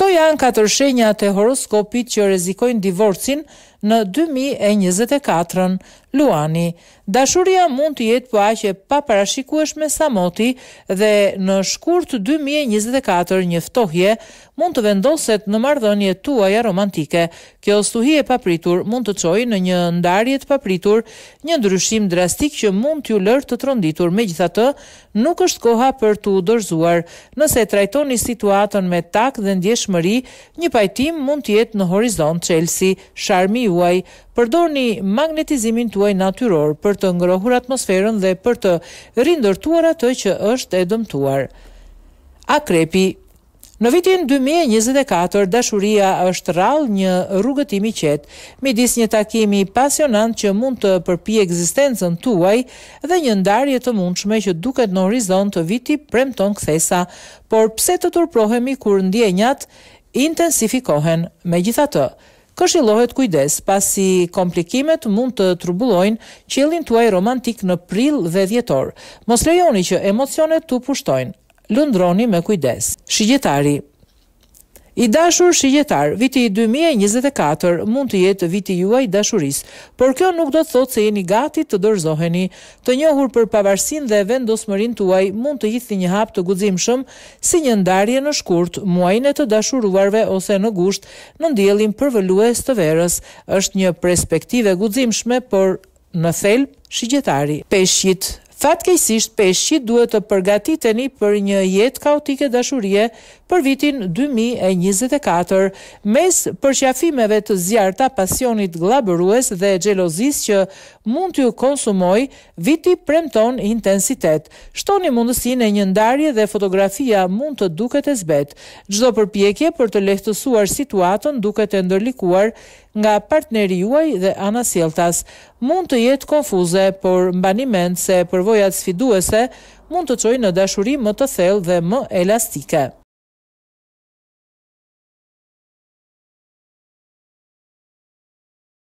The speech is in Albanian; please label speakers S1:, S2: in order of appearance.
S1: Këto janë katër shenjat e horoskopit që rezikojnë divorcin në 2024-ën. Luani, dashuria mund të jetë po aqe pa parashikuesh me Samoti dhe në shkurt 2024 një ftohje mund të vendoset në mardhënje tuaja romantike. Kjo stuhi e papritur mund të çojë në një ndarje të papritur, një ndryshim drastik që mund t'ju lërë të tronditur. Me gjitha të, nuk është koha për t'u dërzuar. Nëse trajtoni situatën me takë dhe ndjeshmëri, një pajtim mund të jetë në horizont Chelsea, Sharmi juaj, përdorni magnetizimin tuaj natyror për të ngrohur atmosferën dhe për të rindërtuar atë që është e dëmtuar. Akrepi Në vitin 2024, dashuria është rral një rrugëtimi qetë, midis një takimi pasionant që mund të përpi egzistencën tuaj dhe një ndarje të mundshme që duket në horizon të viti premton kthesa, por pse të turprohemi kur ndjenjat intensifikohen me gjitha të këshillohet kujdes, pasi komplikimet mund të trubullojnë qëllin tuaj romantik në prill dhe djetor. Mos lejoni që emocionet të pushtojnë, lëndroni me kujdes. Shigjetari, I dashur shigjetar, viti 2024 mund të jetë viti juaj dashuris, por kjo nuk do të thotë se jeni gati të dorëzoheni. Të njohur për pavarsin dhe vendosmërin tuaj mund të jithi një hap të guzimshëm si një ndarje në shkurt, muajnë e të dashuruarve ose në gusht në për përvëllues të verës. është një perspektive guzimshme, por në thelb shigjetari. Peshqit Fatkejsisht, peshi duhet të përgatiteni për një jet kaotike dashurie për vitin 2024, mes përqafimeve të zjarta pasionit glabërues dhe gjelozis që mund të konsumoj viti premton intensitet. Shtoni mundësin e njëndarje dhe fotografia mund të duket e zbet. Gjdo përpjekje për të lehtësuar situatën duket e ndërlikuar nga partneri juaj dhe ana sjelltas. Mund të jetë konfuze, por mbani mend se përvojat sfiduese mund të çojnë në dashuri më të thellë dhe më elastike.